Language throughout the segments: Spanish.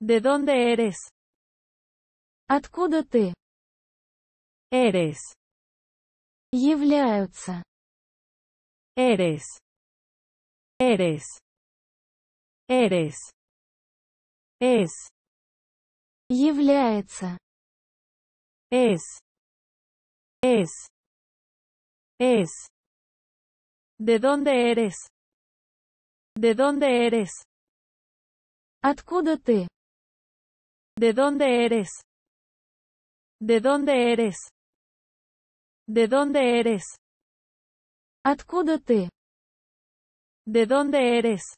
¿De dónde eres? Откуда ты? Eres. Являются. Eres. Eres. Eres. Es. Является. Es. Es. Es. ¿De dónde eres? ¿De dónde eres? Откуда ты? ¿De dónde eres? ¿De dónde eres? ¿De dónde eres? Atcúdate. ¿De dónde eres?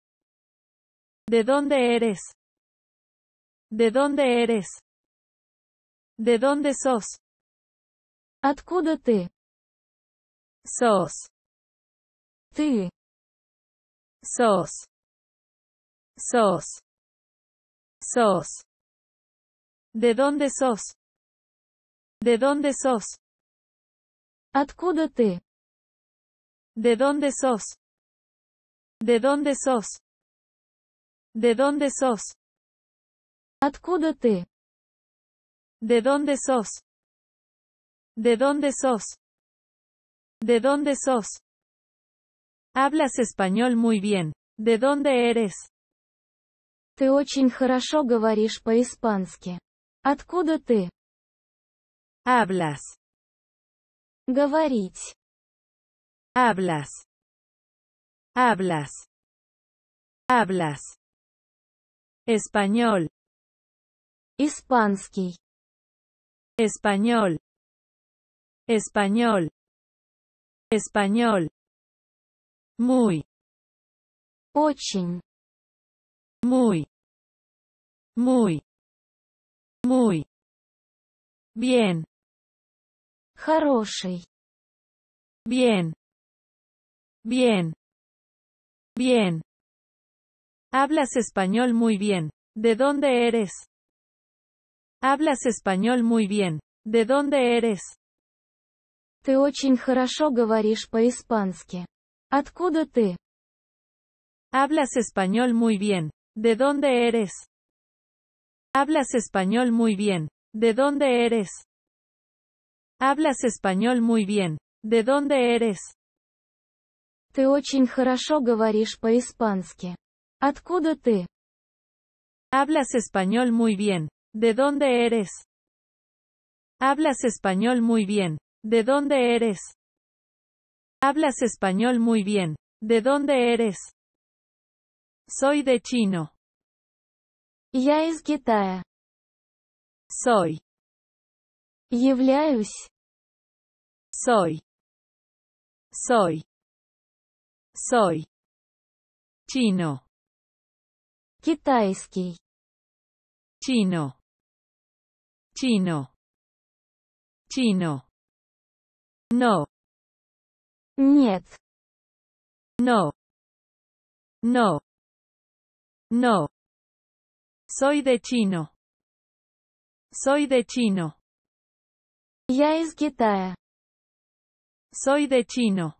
¿De dónde eres? ¿De dónde eres? ¿De dónde sos? Atcúdate. Sos. Sos. Sos. Sos. ¿De dónde sos? ¿De dónde sos? Откуда ¿De dónde sos? ¿De dónde sos? ¿De dónde sos? Откуда te ¿De dónde sos? ¿De dónde sos? ¿De dónde sos? Hablas español muy bien. ¿De dónde eres? Te очень хорошо говоришь по-испански. Откуда ты? Hablas. Говорить. Hablas. Hablas. Hablas. Español. Испанский. Español. Español. Español. Muy. Очень. Muy. Muy. Muy. Bien. Хороший. Bien. Bien. Bien. Hablas español muy bien. ¿De dónde eres? Hablas español muy bien. ¿De dónde eres? Ты очень хорошо говоришь по-испански. Hablas español muy bien. ¿De dónde eres? Hablas español muy bien. ¿De dónde eres? Hablas español muy bien. ¿De dónde eres? Ты очень хорошо говоришь по-испански. Откуда Hablas español muy bien. ¿De dónde eres? Hablas español muy bien. ¿De dónde eres? Hablas español muy bien. ¿De dónde eres? Soy de Chino. Я из Китая. Soy. Являюсь. Soy. Soy. Soy. Chino. Китайский. Chino. Chino. Chino. No. Нет. No. No. No. Soy de chino. Soy de chino. ya из Китая. Soy de chino.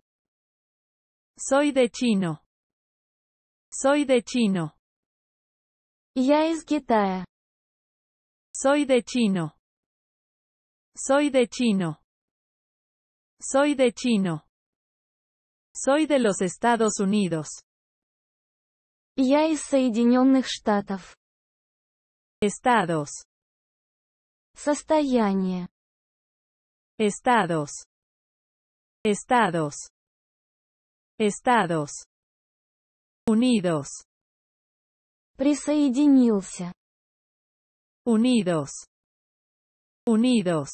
Soy de chino. Soy de chino. Ya из Китая. Soy de chino. Soy de chino. Soy de chino. Soy de los Estados Unidos. Я из Соединенных Штатов. Estados. Состояние. Estados. Estados. Estados. Unidos. Присоединился. Unidos. Unidos.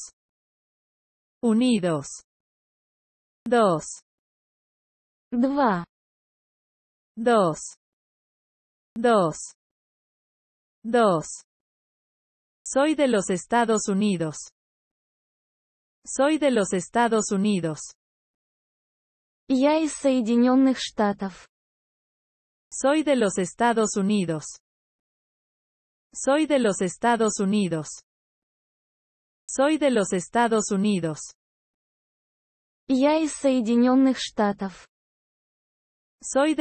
Unidos. Dos. Dva. Dos. Dos. Dos. Soy de los Estados Unidos. Soy de los Estados Unidos. Soy de los Estados Unidos. Soy de los Estados Unidos. Soy de los Estados Unidos. Soy de los Estados Unidos. Soy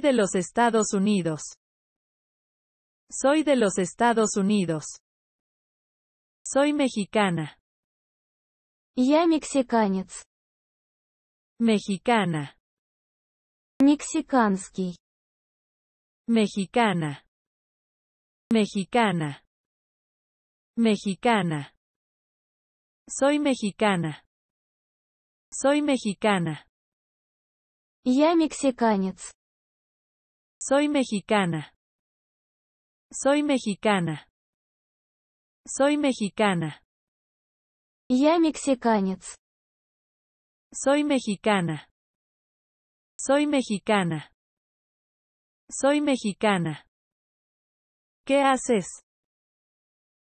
de los Estados Unidos. Soy de los Estados Unidos. Soy mexicana. Ya мексиканец. Mexicana. Мексиканский. Mexicana. Mexicana. Mexicana. Soy mexicana. Soy mexicana. Ya мексиканец. Soy mexicana. Soy mexicana. Soy mexicana. Я мексиканец. Soy mexicana. Soy mexicana. Soy mexicana. ¿Qué haces?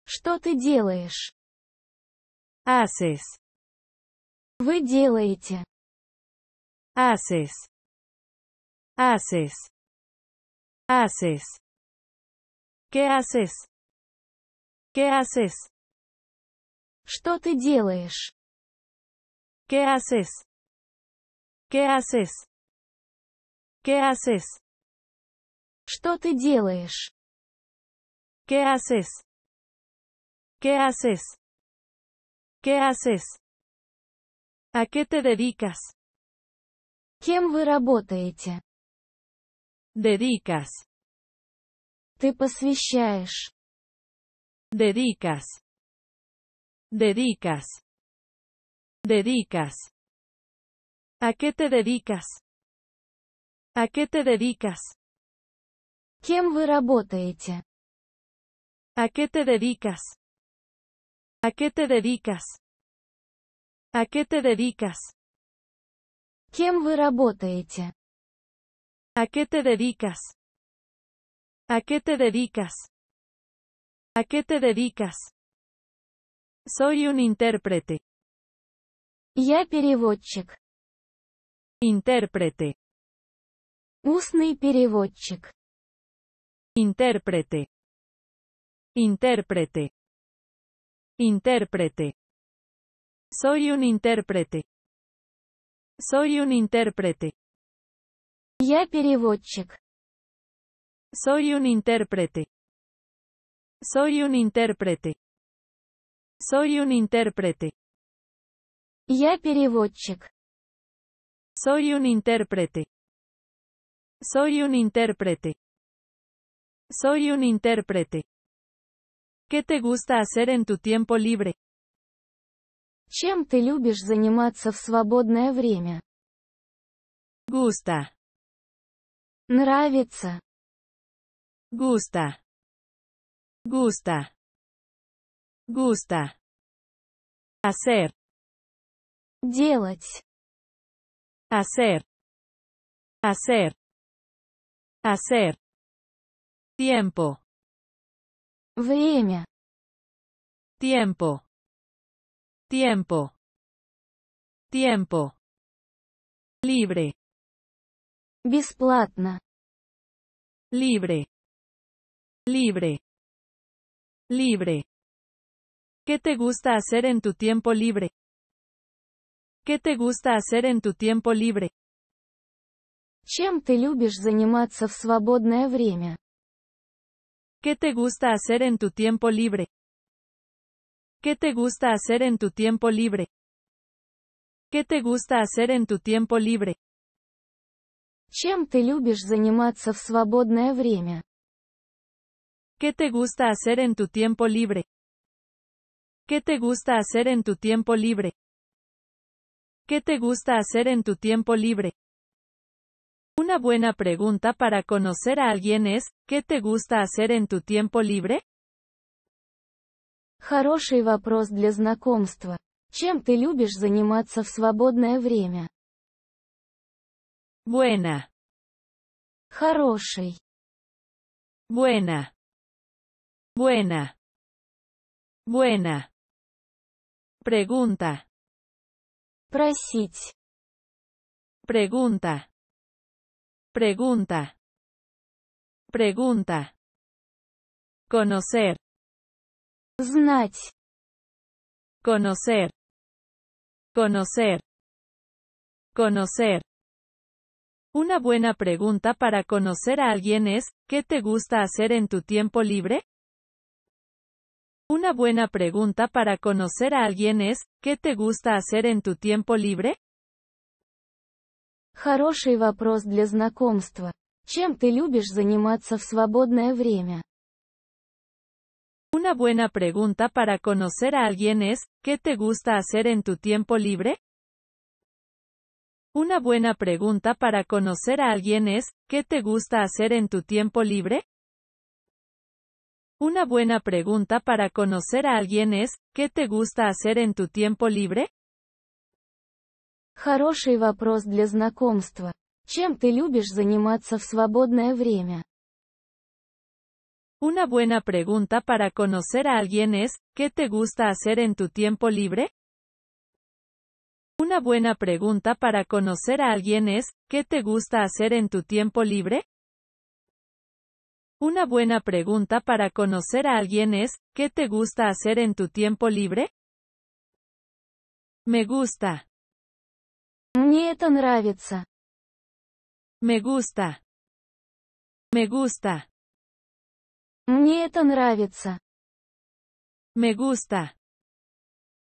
Что ты делаешь? Haces. Вы делаете. Haces. Haces. Haces. ¿Qué haces? ¿Qué haces? Что ты делаешь? ¿Qué haces? ¿Qué haces? ¿Qué haces? Что ты делаешь? ¿Qué haces? ¿Qué haces? ¿Qué haces? ¿A qué te dedicas? Кем вы работаете? Dedicas. Ты посвящаешь. Dedicas. Dedicas. Dedicas. ¿A qué te dedicas? ¿A qué te dedicas? ¿Quién вы работаете? ¿A qué te dedicas? ¿A qué te dedicas? ¿A qué te dedicas? ¿Quién вы работаете? ¿A qué te dedicas? ¿A qué te dedicas? ¿A qué te dedicas? Soy un intérprete. Я переводчик. Intérprete. Устный переводчик. Intérprete. Intérprete. Intérprete. Soy un intérprete. Soy un intérprete. Я переводчик. Soy un intérprete. Soy un intérprete. Soy un intérprete. Я переводчик. Soy un intérprete. Soy un intérprete. Soy un intérprete. ¿Qué te gusta hacer en tu tiempo libre? Чем ты любишь заниматься в свободное время? Gusta. Нравится. gusta, gusta, gusta, hacer, делать, hacer, hacer, hacer, tiempo, время, tiempo, tiempo, tiempo, libre, бесплатно, libre, Libre. Libre. ¿Qué te gusta hacer en tu tiempo libre? ¿Qué te gusta hacer en tu tiempo libre? Чем ты любишь заниматься в свободное время? ¿Qué te gusta hacer en tu tiempo libre? ¿Qué te gusta hacer en tu tiempo libre? ¿Qué te gusta hacer en tu tiempo libre? Чем ты любишь заниматься в свободное время? ¿Qué te gusta hacer en tu tiempo libre? ¿Qué te gusta hacer en tu tiempo libre? ¿Qué te gusta hacer en tu tiempo libre? Una buena pregunta para conocer a alguien es, ¿qué te gusta hacer en tu tiempo libre? Хороший вопрос для знакомства. Чем ты любишь заниматься в свободное время? Buena. Хороший. Buena. Buena. Buena. Pregunta. Просить. Pregunta. Pregunta. Pregunta. Conocer. Знать. Conocer. Conocer. Conocer. Una buena pregunta para conocer a alguien es, ¿qué te gusta hacer en tu tiempo libre? Una buena pregunta para conocer a alguien es, ¿qué te gusta hacer en tu tiempo libre? Хороший вопрос для знакомства. Чем ты любишь заниматься в свободное время? Una buena pregunta para conocer a alguien es, ¿qué te gusta hacer en tu tiempo libre? Una buena pregunta para conocer a alguien es, ¿qué te gusta hacer en tu tiempo libre? Una buena pregunta para conocer a alguien es, ¿qué te gusta hacer en tu tiempo libre? Хороший вопрос для знакомства. Чем ты любишь заниматься в свободное время? Una buena pregunta para conocer a alguien es, ¿qué te gusta hacer en tu tiempo libre? Una buena pregunta para conocer a alguien es, ¿qué te gusta hacer en tu tiempo libre? Una buena pregunta para conocer a alguien es, ¿qué te gusta hacer en tu tiempo libre? Me gusta. Мне это Me gusta. Me gusta. Мне это Me gusta.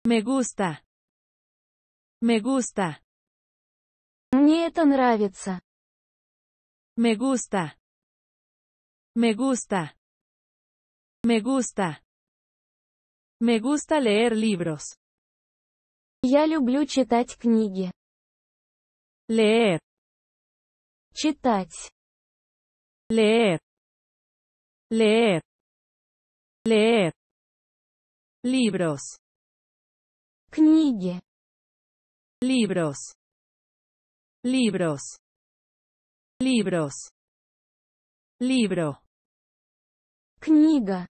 Me gusta. Me gusta. Мне это Me gusta. Me gusta. Me gusta. Me gusta leer libros. Ya люблю читать книги. Leer. Читать. Leer. Leer. Leer. Libros. Книги. Libros. Libros. Libros. Libro. kniga,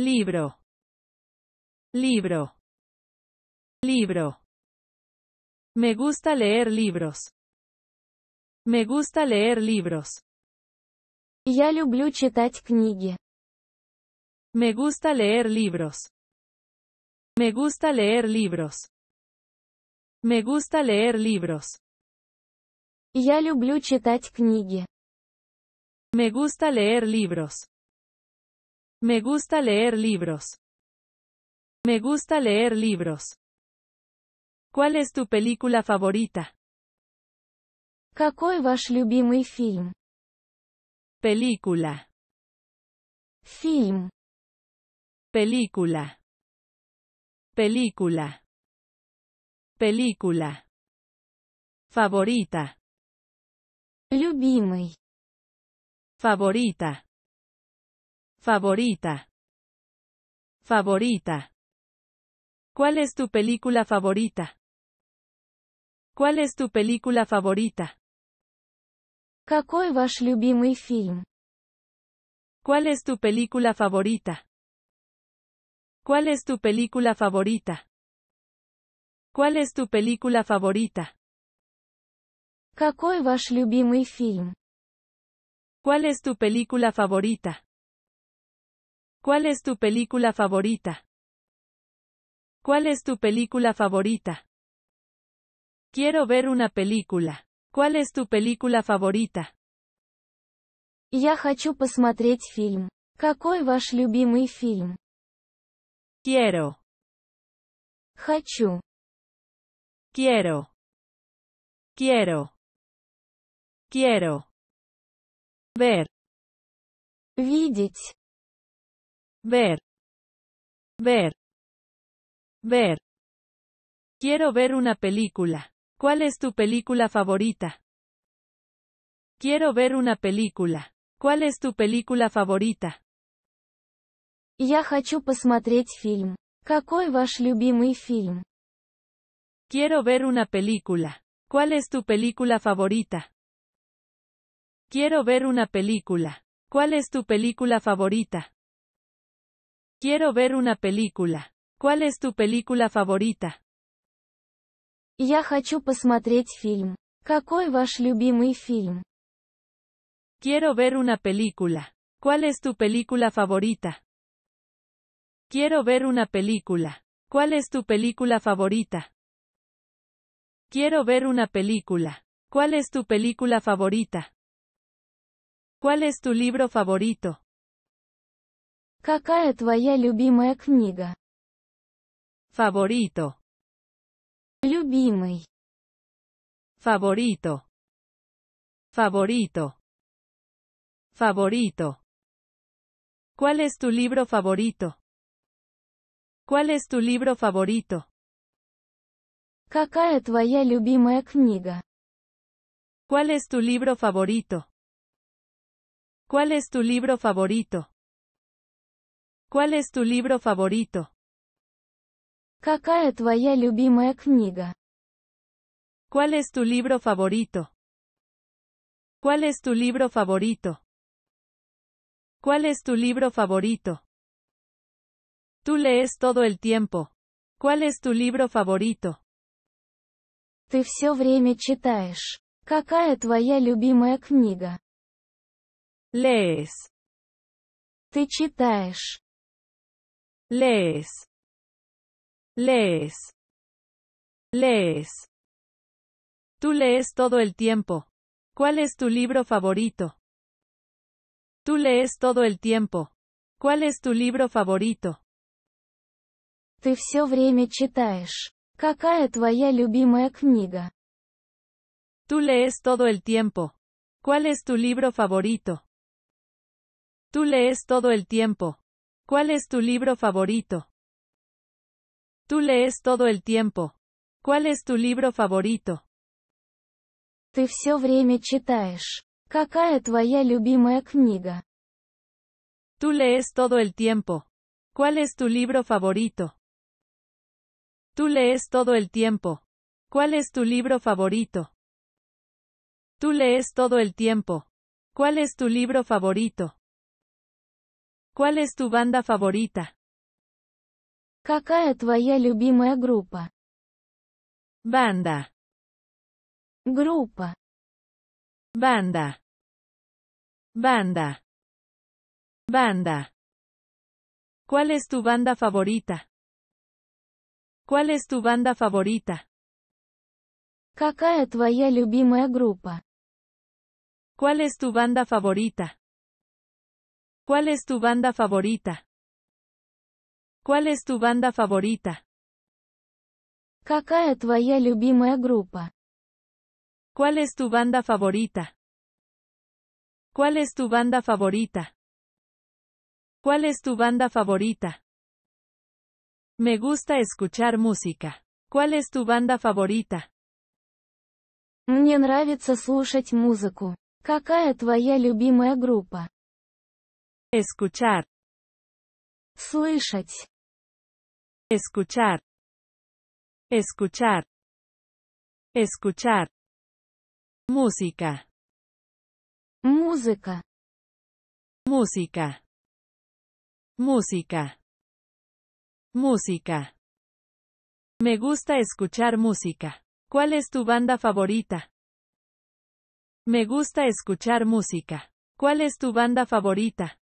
Libro. Libro. Libro. Me gusta leer libros. Me gusta leer libros. Я люблю читать книги. Me gusta leer libros. Me gusta leer libros. Me gusta leer libros. Я люблю читать книги. Me gusta leer libros. Me gusta leer libros. Me gusta leer libros. ¿Cuál es tu película favorita? Какой ваш любимый фильм? Película. Film. Película. Película. Película. Favorita. Любимый favorita, favorita, favorita. ¿Cuál es tu película favorita? ¿Cuál es tu película favorita? Какой ваш любимый фильм? ¿Cuál es tu película favorita? ¿Cuál es tu película favorita? ¿Cuál es tu película favorita? ¿Cuál es tu película favorita? ¿Cuál es tu película favorita? ¿Cuál es tu película favorita? Quiero ver una película. ¿Cuál es tu película favorita? Я хочу посмотреть фильм. Какой ваш любимый фильм? Quiero. Хочу. Quiero. Quiero. Quiero. Ver. Ver. Ver. Ver. Quiero ver una película. ¿Cuál es tu película favorita? Quiero ver una película. ¿Cuál es tu película favorita? Я хочу посмотреть фильм. Какой ваш любимый фильм? Quiero ver una película. ¿Cuál es tu película favorita? Quiero ver una película. ¿Cuál es tu película favorita? Quiero ver una película. ¿Cuál es tu película favorita? хочу посмотреть фильм. Какой ваш любимый фильм? Quiero ver una película. ¿Cuál es tu película favorita? Quiero ver una película. ¿Cuál es tu película favorita? Quiero ver una película. ¿Cuál es tu película favorita? ¿Cuál es tu libro favorito? Какая твоя любимая книга? Favorito. Любимый. Favorito. Favorito. Favorito. ¿Cuál es tu libro favorito? ¿Cuál es tu libro favorito? Какая твоя любимая книга? ¿Cuál es tu libro favorito? ¿Cuál es tu libro favorito? ¿Cuál es tu libro favorito? ¿Cuál es tu libro favorito? ¿Cuál es tu libro favorito? ¿Cuál es tu libro favorito? Tú lees todo el tiempo. ¿Cuál es tu libro favorito? Ты время читаешь. любимая Lees. Ты читаешь. Lees, lees, lees. Tú lees todo el tiempo. ¿Cuál es tu libro favorito? Tú lees todo el tiempo. ¿Cuál es tu libro favorito? Ты все время читаешь. Какая твоя любимая книга? Tú lees todo el tiempo. ¿Cuál es tu libro favorito? Tú lees todo el tiempo. ¿Cuál es tu libro favorito? Tú lees todo el tiempo. ¿Cuál es tu libro favorito? Ты время читаешь. Какая твоя Tú lees todo el tiempo. ¿Cuál es tu libro favorito? Tú lees todo el tiempo. ¿Cuál es tu libro favorito? Tú lees todo el tiempo. ¿Cuál es tu libro favorito? ¿Cuál es tu banda favorita? Какая твоя любимая группа? Banda. Группа. Banda. Banda. Banda. ¿Cuál es tu banda favorita? ¿Cuál es tu banda favorita? Какая твоя любимая группа? ¿Cuál es tu banda favorita? ¿Cuál es tu banda favorita? ¿Cuál es tu banda favorita? ¿Cuál es tu banda favorita? ¿Cuál es tu banda favorita? ¿Cuál es tu banda favorita? Me gusta escuchar música. ¿Cuál es tu banda favorita? Мне нравится слушать музыку. Какая твоя любимая группа? Escuchar. Слышать. Escuchar. Escuchar. Escuchar. Música. Música. Música. Música. Música. Me gusta escuchar música. ¿Cuál es tu banda favorita? Me gusta escuchar música. ¿Cuál es tu banda favorita?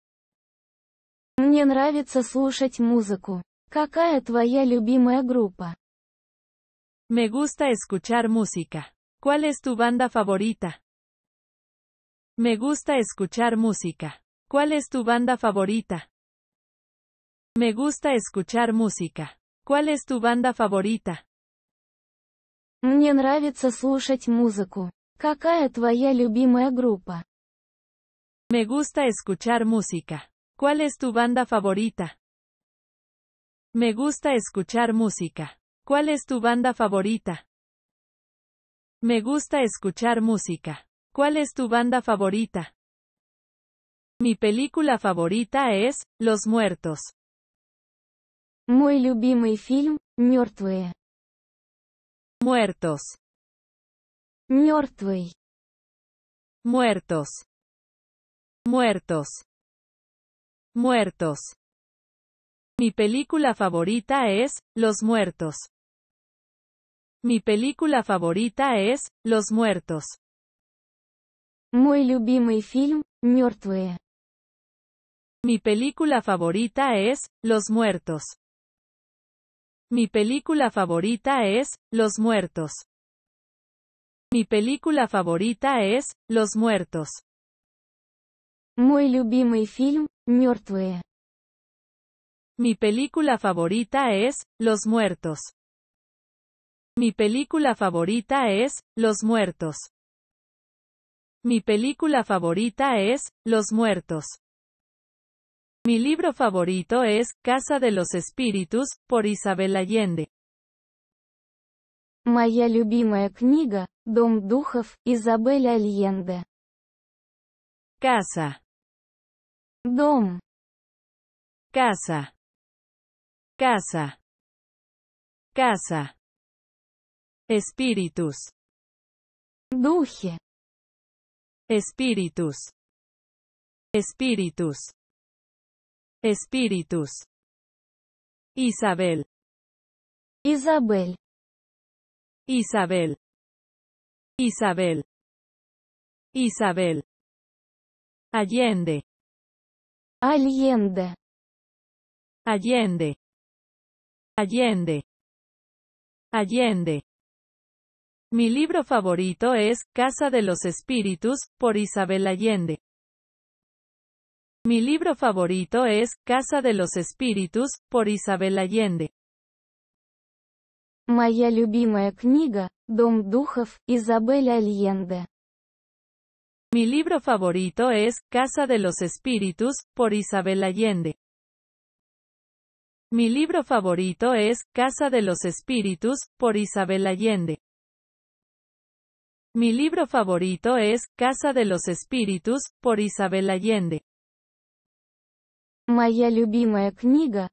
Мне нравится слушать музыку. Какая твоя любимая группа? Me gusta escuchar música. ¿Cuál es tu banda favorita? Me gusta escuchar música. ¿Cuál es tu banda favorita? Me gusta escuchar música. ¿Cuál es tu banda favorita? Мне нравится слушать музыку. Какая твоя любимая группа? Me gusta escuchar música. ¿Cuál es tu banda favorita? Me gusta escuchar música. ¿Cuál es tu banda favorita? Me gusta escuchar música. ¿Cuál es tu banda favorita? Mi película favorita es Los Muertos. muy любимый фильм Muertos. Muertos. Muertos. Muertos. Mi película favorita es, Los Muertos. Mi película favorita es, Los Muertos. muy любимый фильм, Мертвые. Mi película favorita es, Los Muertos. Mi película favorita es, Los Muertos. Mi película favorita es, Los Muertos. muy любимый film mi película favorita es Los Muertos. Mi película favorita es Los Muertos. Mi película favorita es Los Muertos. Mi libro favorito es Casa de los Espíritus, por Isabel Allende. Casa. Dom. Casa. Casa. Casa. Espíritus. duje Espíritus. Espíritus. Espíritus. Isabel. Isabel. Isabel. Isabel. Isabel. Allende. Allende. Allende. Allende. Allende. Mi libro favorito es Casa de los Espíritus, por Isabel Allende. Mi libro favorito es Casa de los Espíritus, por Isabel Allende. Моя любимая книга «Дом духов» Изабель Альенде. Mi libro favorito es Casa de los Espíritus, por Isabel Allende. Mi libro favorito es Casa de los Espíritus, por Isabel Allende. Mi libro favorito es Casa de los Espíritus, por Isabel Allende. Моя любимая книга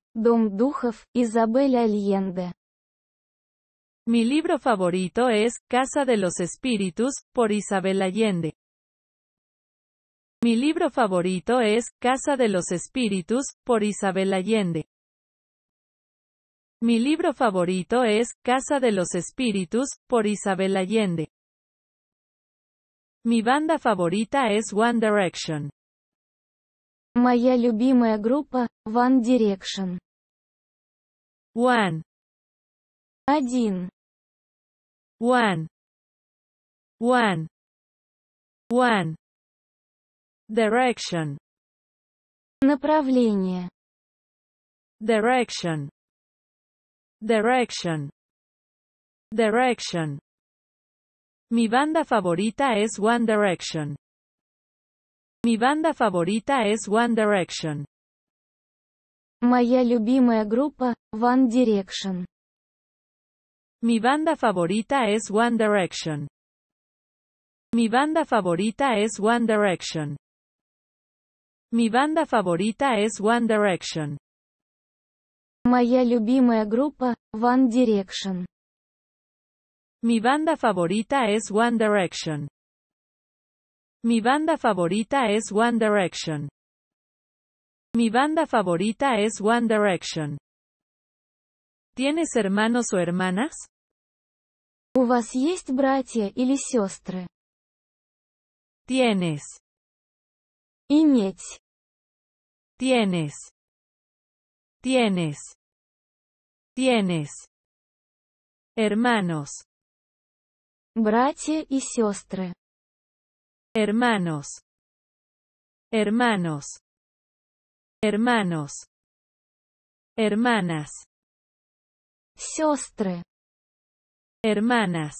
Mi libro favorito es Casa de los Espíritus, por Isabel Allende. Mi libro favorito es Casa de los Espíritus, por Isabel Allende. Mi libro favorito es Casa de los Espíritus, por Isabel Allende. Mi banda favorita es One Direction. Моя любимая группа – One Direction. One. Один. One. One. One. Direction. Направление. Direction. Direction. Direction. Mi banda favorita es One Direction. Mi banda favorita es One Direction. Моя любимая группа – One Direction. Mi banda favorita es One Direction. Mi banda favorita es One Direction. Mi banda favorita es One Direction. любимая One Direction. Mi banda favorita es One Direction. Mi banda favorita es One Direction. Mi banda favorita es One Direction. ¿Tienes hermanos o hermanas? У вас есть братья или сестры? Tienes. Иметь. Tienes. Tienes. Tienes. Hermanos. Братья y siostre. Hermanos. Hermanos. Hermanos. Hermanas. Siostre. Hermanas.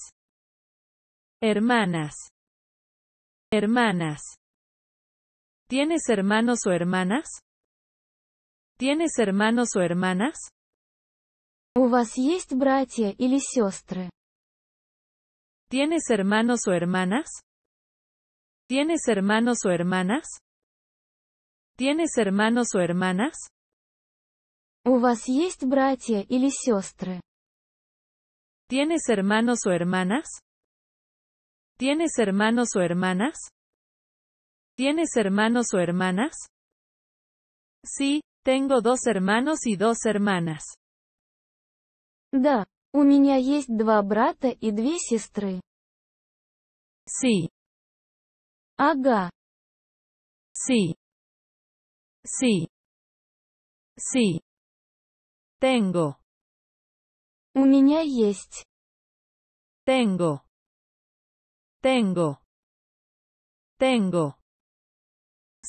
Hermanas. Hermanas. ¿Tienes hermanos o hermanas? ¿Tienes hermanos o hermanas? У вас есть братья или ¿Tienes hermanos o hermanas? ¿Tienes hermanos o hermanas? ¿Tienes hermanos o hermanas? У вас есть братья или ¿Tienes hermanos o hermanas? ¿Tienes hermanos o hermanas? ¿Tienes hermanos o hermanas? Sí, tengo dos hermanos y dos hermanas. Da. у меня есть два брата и две Sí. Ага. Sí. Sí. Sí. Tengo. У меня есть. Tengo. Tengo. Tengo.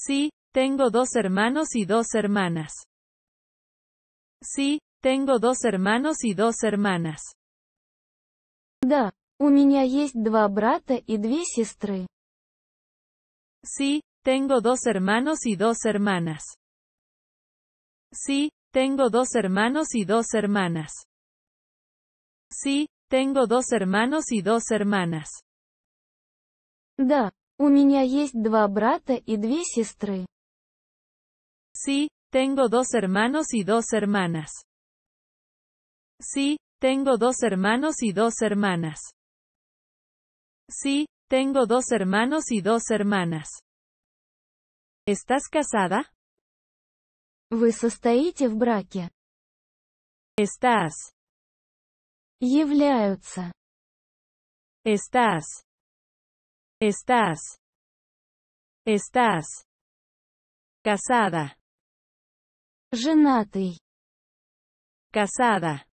Sí, tengo dos hermanos y dos hermanas. Sí, tengo dos hermanos y dos hermanas. Da. у меня есть два брата и две сестры. Sí, tengo dos hermanos y dos hermanas. Sí, tengo dos hermanos y dos hermanas. Sí, tengo dos hermanos y dos hermanas. Da. У меня есть два Sí, tengo dos hermanos y dos hermanas. Sí, tengo dos hermanos y dos hermanas. Sí, tengo dos hermanos y dos hermanas. ¿Estás casada? Вы состоите в браке? Estás. Являются. Estás. Estás. Estás. Casada. Женатый. Casada.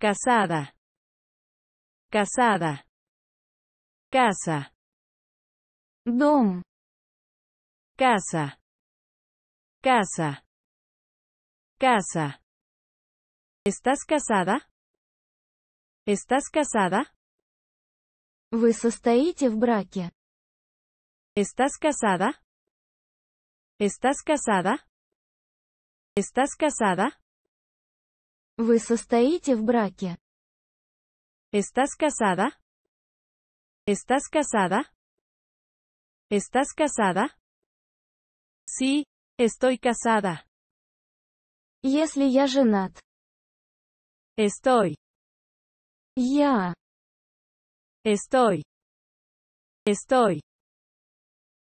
Casada. Casada. Casa. Dom. Casa. Casa. Casa. ¿Estás casada? ¿Estás casada? Вы состоите в браке? ¿Estás casada? ¿Estás casada? ¿Estás casada? Вы состоите в браке? ¿Estás casada? ¿Estás casada? ¿Estás casada? Sí, estoy casada. Если я женат. Estoy. Я. Estoy. Estoy.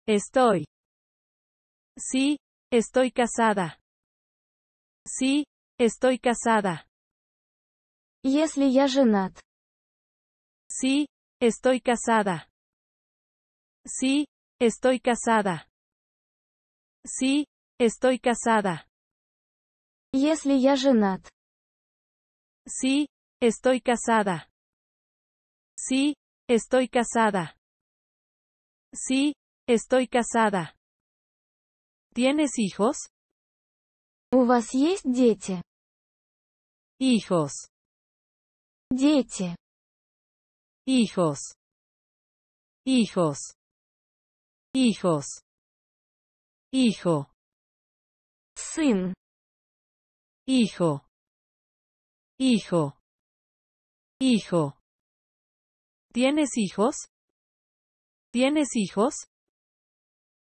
Estoy. Sí, estoy casada. Sí, estoy casada. Y Если ya женат. Sí, estoy casada. Sí, estoy casada. Sí, estoy casada. Если ya женат. Sí, estoy casada. Sí, Estoy casada. Sí, estoy casada. ¿Tienes hijos? У вас есть дети? Hijos. Дети. Hijos. Hijos. Hijos. Hijo. Sin. Hijo. Hijo. Hijo. ¿Tienes hijos? ¿Tienes hijos?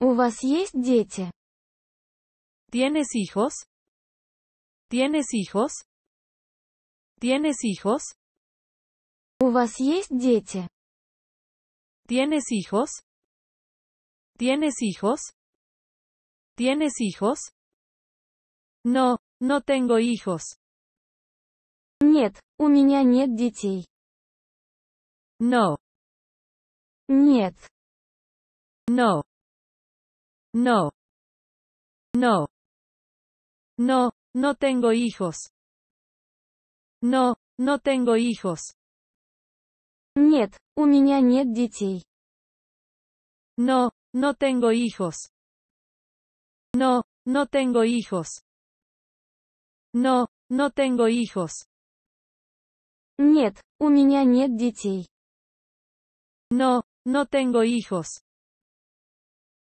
uvas вас есть дети? ¿Tienes hijos? ¿Tienes hijos? ¿Tienes hijos? uvas вас есть дети? ¿Tienes hijos? ¿Tienes hijos? ¿Tienes hijos? No, no tengo hijos. Нет, у меня нет детей. No. Нет. No. No. No. No, no tengo hijos. No, no tengo hijos. Нет, у меня нет No, no tengo hijos. No, no tengo hijos. No, no tengo hijos. Нет, у меня no, no tengo hijos.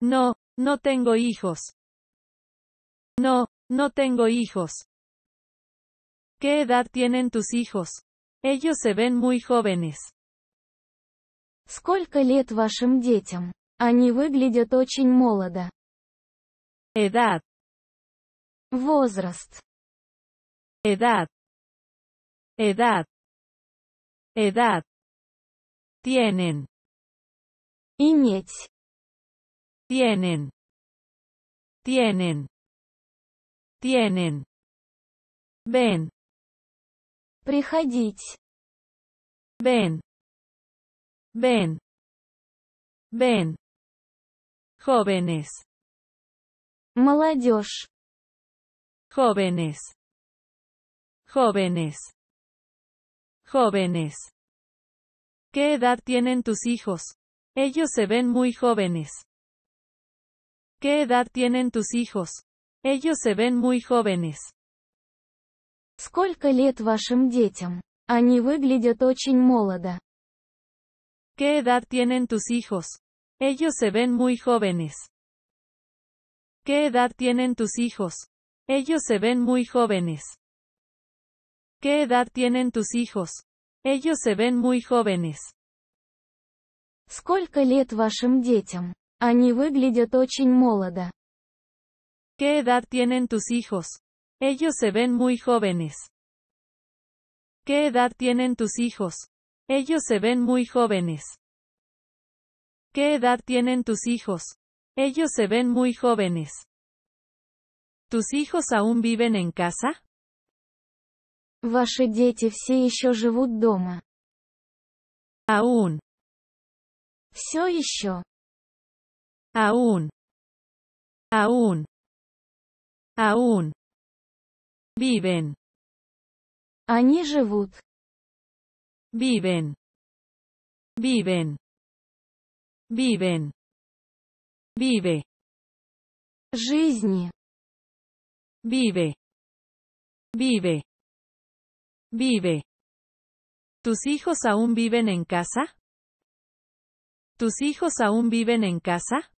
No, no tengo hijos. No, no tengo hijos. ¿Qué edad tienen tus hijos? Ellos se ven muy jóvenes. Сколько лет вашим детям? Они выглядят очень молодо. Edad. Возраст. Edad. Edad. Edad. Tienen. Иметь. Tienen. Tienen. Tienen. Ven. Приходить. Ven. Ven. Ven. Jóvenes. Молодежь. Jóvenes. Jóvenes. Jóvenes. ¿Qué edad tienen tus hijos? Ellos se ven muy jóvenes. ¿Qué edad tienen tus hijos? Ellos se ven muy jóvenes. Сколько лет вашим детям? Они выглядят очень молодо. ¿Qué edad tienen tus hijos? Ellos se ven muy jóvenes. ¿Qué edad tienen tus hijos? Ellos se ven muy jóvenes. ¿Qué edad tienen tus hijos? Ellos se ven muy jóvenes. Сколько лет вашим детям? Они выглядят очень молодо. ¿Qué edad tienen tus hijos? Ellos se ven muy jóvenes. ¿Qué edad tienen tus hijos? Ellos se ven muy jóvenes. ¿Qué edad tienen tus hijos? Ellos se ven muy jóvenes. ¿Tus hijos aún viven en casa? Ваши дети все еще живут дома. Aún yo Aún. Aún. Aún. Viven. Они Viven. Viven. Viven. Vive. Vive. Vive. Vive. ¿Tus hijos aún viven en casa? ¿Tus hijos aún viven en casa?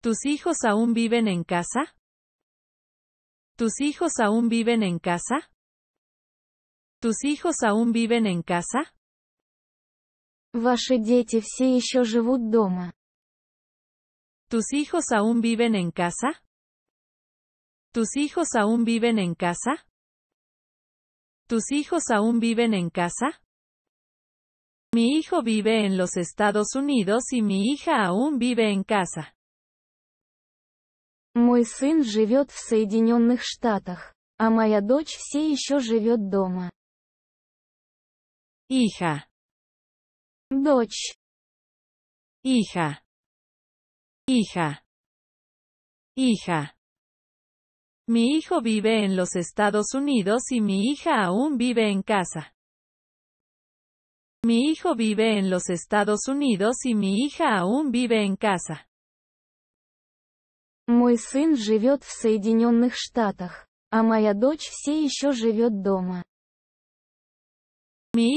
¿Tus hijos aún viven en casa? ¿Tus hijos aún viven en casa? ¿Tus hijos aún viven en casa? ¿Tus hijos aún viven en casa? ¿Tus hijos aún viven en casa? ¿Tus hijos aún viven en casa? Mi hijo vive en los Estados Unidos y mi hija aún vive en casa. Мой сын живет в Соединенных Штатах, а моя дочь все еще живет дома. Hija. Дочь. Hija. Hija. Hija. Mi hijo vive en los Estados Unidos y mi hija aún vive en casa. Mi hijo vive en los Estados Unidos y mi hija aún vive en casa. Mi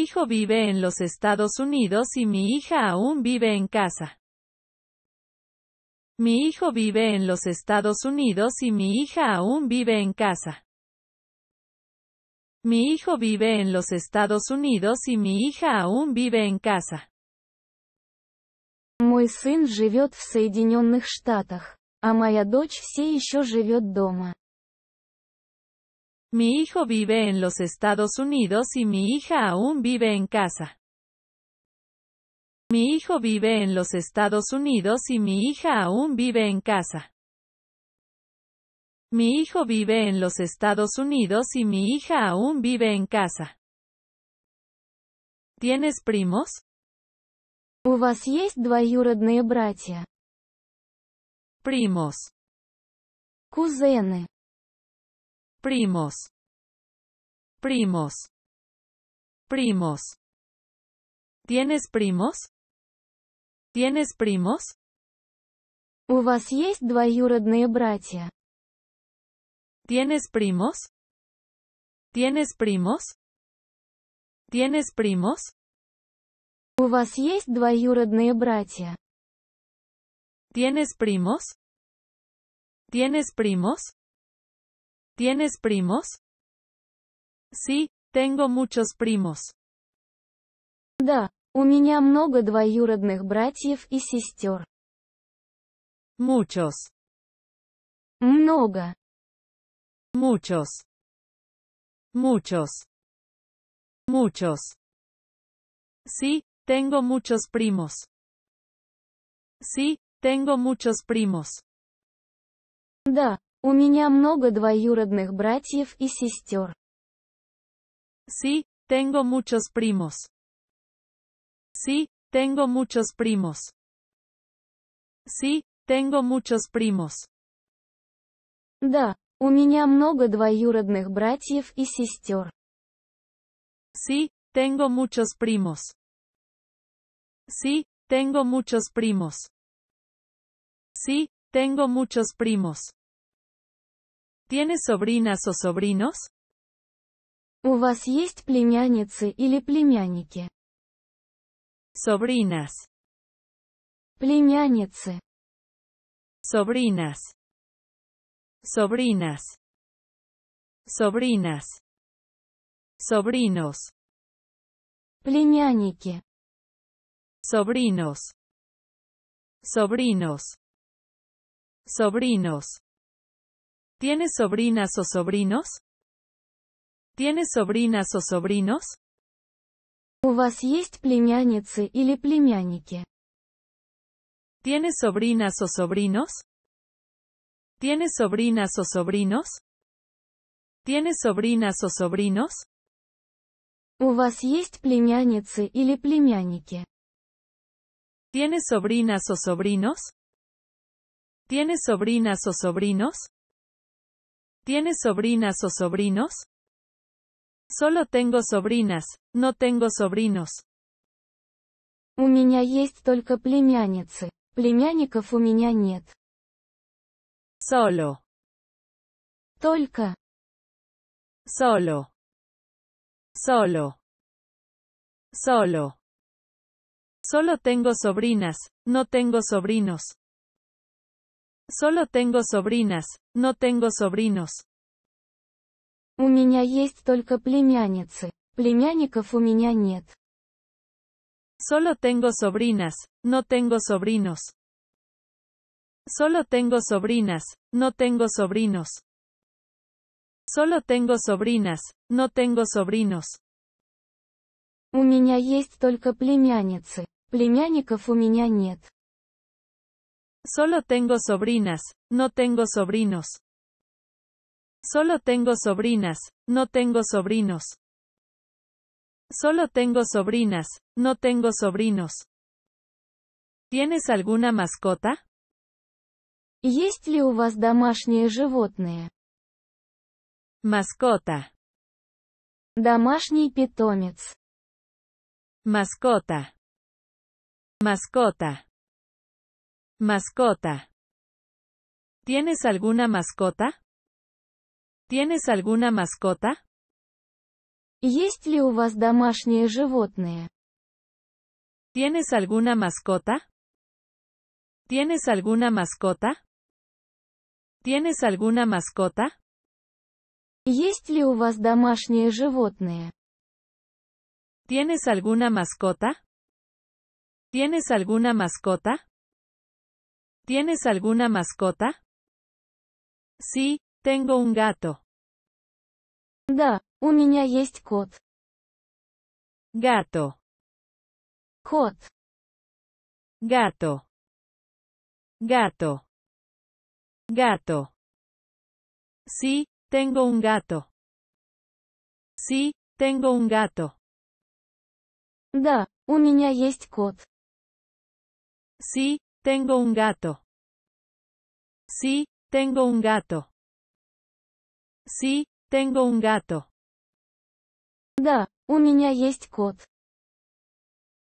hijo vive en los Estados Unidos y mi hija aún vive en casa. Mi hijo vive en los Estados Unidos y mi hija aún vive en casa. Mi hijo vive en los Estados Unidos y mi hija aún vive en casa. Мой сын живет в Штатах, а моя дочь дома. Mi hijo vive en los Estados Unidos y mi hija aún vive en casa. Mi hijo vive en los Estados Unidos y mi hija aún vive en casa. Mi hijo vive en los Estados Unidos y mi hija aún vive en casa. ¿Tienes primos? У вас есть двоюродные братья? Primos. Кузены. Primos. Primos. Primos. ¿Tienes primos? ¿Tienes primos? Uvas. вас ¿Tienes primos? ¿Tienes primos? ¿Tienes primos? ¿Tienes primos? ¿Tienes primos? ¿Tienes primos? Sí, tengo muchos primos. da У меня много двоюродных братьев и сестер. Muchos. Много. Muchos. Muchos. Muchos. Sí, tengo muchos primos. Sí, tengo muchos primos. Да, у меня много двоюродных братьев и сестер. Sí, tengo muchos primos. Sí, tengo muchos primos. Sí, tengo muchos primos. Да, у меня много двоюродных братьев и сестер. Sí, tengo muchos primos. Sí, tengo muchos primos. Sí, tengo muchos primos. ¿Tienes sobrinas o sobrinos? У вас есть племянницы или племянники? Sobrinas. Племянницы. Sobrinas. Sobrinas. Sobrinas. Sobrinos. Племянники. Sobrinos. Sobrinos. Sobrinos. ¿Tienes sobrinas o sobrinos? ¿Tienes sobrinas o sobrinos? У вас есть племянницы или племянники? ¿Tienes sobrinas o sobrinos? ¿Tienes sobrinas o sobrinos? ¿Tienes sobrinas o sobrinos? У вас есть племянницы или племянники? ¿Tienes sobrinas o sobrinos? ¿Tienes sobrinas o sobrinos? ¿Tienes sobrinas o sobrinos? Solo tengo sobrinas, no tengo sobrinos. У меня есть только племянницы. Племянников у меня нет. Solo. Только. Solo. Solo. Solo. Solo tengo sobrinas, no tengo sobrinos. Solo tengo sobrinas, no tengo sobrinos. У меня есть только племянницы. Племянников у меня нет. Solo tengo sobrinas, no tengo sobrinos. Solo tengo sobrinas, no tengo sobrinos. Solo tengo sobrinas, no tengo sobrinos. У меня есть только племянницы. Племянников у меня нет. Solo tengo sobrinas, no tengo sobrinos. Solo tengo sobrinas, no tengo sobrinos. Solo tengo sobrinas, no tengo sobrinos. ¿Tienes alguna mascota? Есть ли у вас Mascota. Домашний Mascota. Mascota. Mascota. ¿Tienes alguna mascota? ¿Tienes alguna mascota? Есть ли у вас домашние животные? ¿Tienes alguna mascota? ¿Tienes alguna mascota? ¿Tienes alguna mascota? Есть ли у вас домашние животные? ¿Tienes alguna mascota? ¿Tienes alguna mascota? ¿Tienes alguna mascota? Sí, tengo un gato. Da, un niña yest cot. Gato, cot. Gato, gato, gato. Sí, tengo un gato. Sí, tengo un gato. Da, un niña yest cot. Sí, tengo un gato. Sí, tengo un gato. sí tengo un gato. Da, у меня есть кот.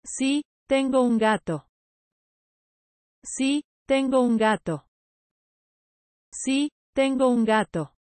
Sí, tengo un gato. Sí, tengo un gato. Sí, tengo un gato.